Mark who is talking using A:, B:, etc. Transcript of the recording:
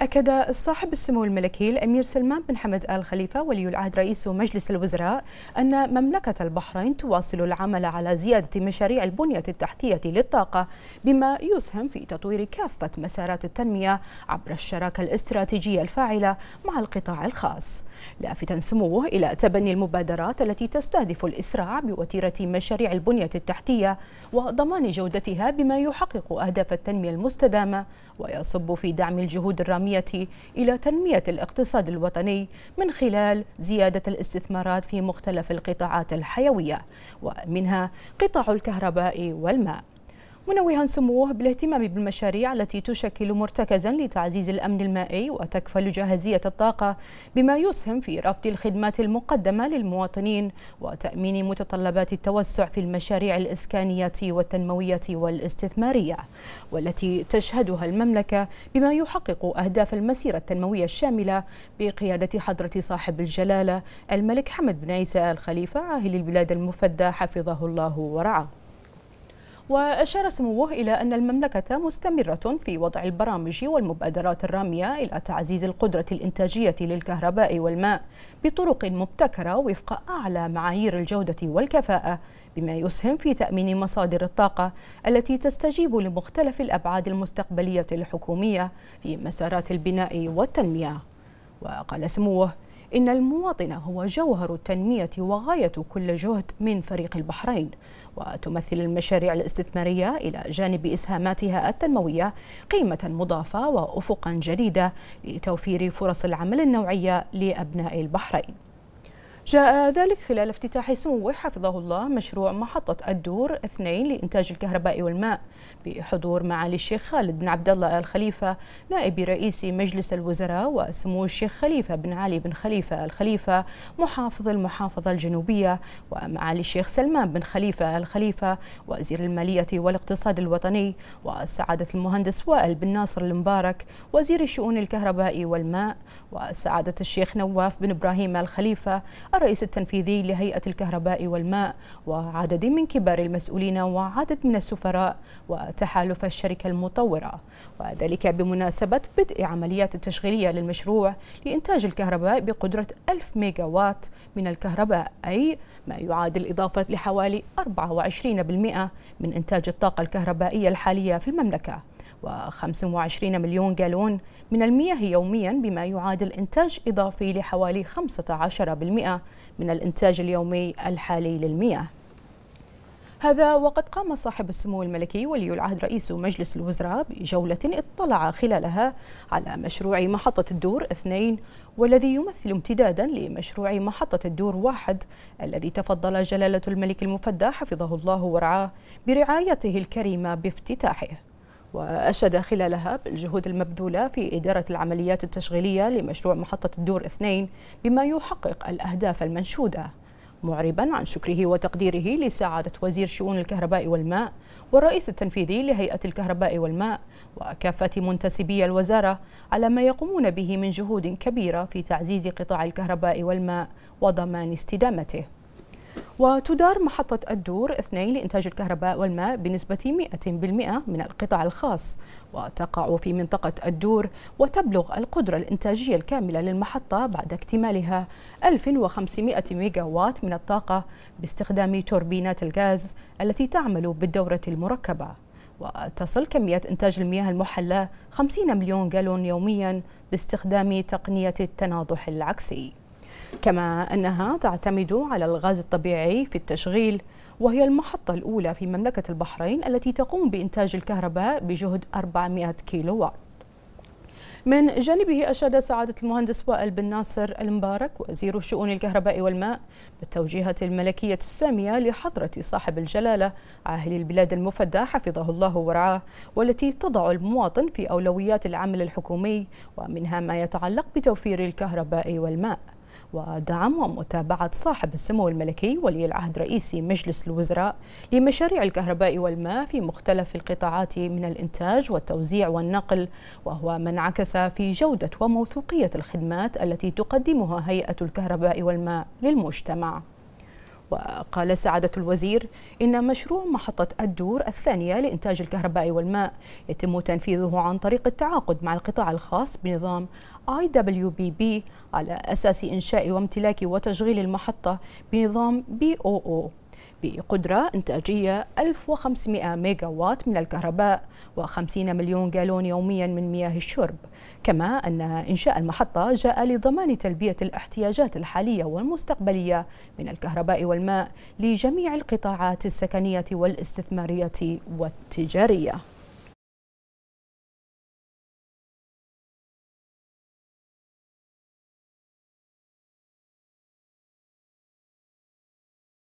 A: أكد صاحب السمو الملكي الأمير سلمان بن حمد آل خليفة ولي العهد رئيس مجلس الوزراء أن مملكة البحرين تواصل العمل على زيادة مشاريع البنية التحتية للطاقة بما يسهم في تطوير كافة مسارات التنمية عبر الشراكة الاستراتيجية الفاعلة مع القطاع الخاص لافتا سموه إلى تبني المبادرات التي تستهدف الإسراع بوتيرة مشاريع البنية التحتية وضمان جودتها بما يحقق أهداف التنمية المستدامة ويصب في دعم الجهود الرامية العالمية إلى تنمية الاقتصاد الوطني من خلال زيادة الاستثمارات في مختلف القطاعات الحيوية ومنها قطاع الكهرباء والماء منوها سموه بالاهتمام بالمشاريع التي تشكل مرتكزا لتعزيز الأمن المائي وتكفل جاهزية الطاقة بما يسهم في رفض الخدمات المقدمة للمواطنين وتأمين متطلبات التوسع في المشاريع الإسكانية والتنموية والاستثمارية والتي تشهدها المملكة بما يحقق أهداف المسيرة التنموية الشاملة بقيادة حضرة صاحب الجلالة الملك حمد بن عيسى الخليفة عاهل البلاد المفدى حفظه الله ورعاه وأشار سموه إلى أن المملكة مستمرة في وضع البرامج والمبادرات الرامية إلى تعزيز القدرة الإنتاجية للكهرباء والماء بطرق مبتكرة وفق أعلى معايير الجودة والكفاءة بما يسهم في تأمين مصادر الطاقة التي تستجيب لمختلف الأبعاد المستقبلية الحكومية في مسارات البناء والتنمية وقال سموه إن المواطن هو جوهر التنمية وغاية كل جهد من فريق البحرين وتمثل المشاريع الاستثمارية إلى جانب إسهاماتها التنموية قيمة مضافة وأفقا جديدة لتوفير فرص العمل النوعية لأبناء البحرين جاء ذلك خلال افتتاح سموه حفظه الله مشروع محطة الدور اثنين لإنتاج الكهرباء والماء بحضور معالي الشيخ خالد بن عبد الله آل خليفة نائب رئيس مجلس الوزراء وسمو الشيخ خليفة بن علي بن خليفة الخليفة محافظ المحافظة الجنوبية ومعالي الشيخ سلمان بن خليفة الخليفة وزير المالية والاقتصاد الوطني وسعادة المهندس وائل بن ناصر المبارك وزير الشؤون الكهرباء والماء وسعادة الشيخ نواف بن إبراهيم الخليفة الرئيس التنفيذي لهيئة الكهرباء والماء وعدد من كبار المسؤولين وعدد من السفراء وتحالف الشركة المطورة وذلك بمناسبة بدء عمليات التشغيلية للمشروع لإنتاج الكهرباء بقدرة 1000 ميجا وات من الكهرباء أي ما يعادل إضافة لحوالي 24% من إنتاج الطاقة الكهربائية الحالية في المملكة و25 مليون جالون من المياه يوميا بما يعادل إنتاج إضافي لحوالي 15% من الإنتاج اليومي الحالي للمياه هذا وقد قام صاحب السمو الملكي ولي العهد رئيس مجلس الوزراء بجولة اطلع خلالها على مشروع محطة الدور اثنين والذي يمثل امتدادا لمشروع محطة الدور واحد الذي تفضل جلالة الملك المفدى حفظه الله ورعاه برعايته الكريمة بافتتاحه وأشاد خلالها بالجهود المبذولة في إدارة العمليات التشغيلية لمشروع محطة الدور اثنين بما يحقق الأهداف المنشودة معربا عن شكره وتقديره لسعادة وزير شؤون الكهرباء والماء والرئيس التنفيذي لهيئة الكهرباء والماء وكافة منتسبي الوزارة على ما يقومون به من جهود كبيرة في تعزيز قطاع الكهرباء والماء وضمان استدامته وتدار محطة الدور اثنين لإنتاج الكهرباء والماء بنسبة 100% من القطاع الخاص وتقع في منطقة الدور وتبلغ القدرة الإنتاجية الكاملة للمحطة بعد اكتمالها 1500 ميجا وات من الطاقة باستخدام توربينات الغاز التي تعمل بالدورة المركبة وتصل كمية إنتاج المياه المحلة 50 مليون جالون يوميا باستخدام تقنية التناضح العكسي كما أنها تعتمد على الغاز الطبيعي في التشغيل وهي المحطة الأولى في مملكة البحرين التي تقوم بإنتاج الكهرباء بجهد 400 كيلو وات من جانبه أشاد سعادة المهندس وائل بن ناصر المبارك وزير الشؤون الكهرباء والماء بالتوجيهات الملكية السامية لحضرة صاحب الجلالة عاهل البلاد المفدى حفظه الله ورعاه والتي تضع المواطن في أولويات العمل الحكومي ومنها ما يتعلق بتوفير الكهرباء والماء ودعم ومتابعة صاحب السمو الملكي ولي العهد رئيس مجلس الوزراء لمشاريع الكهرباء والماء في مختلف القطاعات من الإنتاج والتوزيع والنقل وهو ما انعكس في جودة وموثوقية الخدمات التي تقدمها هيئة الكهرباء والماء للمجتمع وقال سعادة الوزير إن مشروع محطة الدور الثانية لإنتاج الكهرباء والماء يتم تنفيذه عن طريق التعاقد مع القطاع الخاص بنظام IWBB على أساس إنشاء وامتلاك وتشغيل المحطة بنظام BOO بقدرة إنتاجية 1500 ميجا وات من الكهرباء و50 مليون جالون يوميا من مياه الشرب كما أن إنشاء المحطة جاء لضمان تلبية الاحتياجات الحالية والمستقبلية من الكهرباء والماء لجميع القطاعات السكنية والاستثمارية والتجارية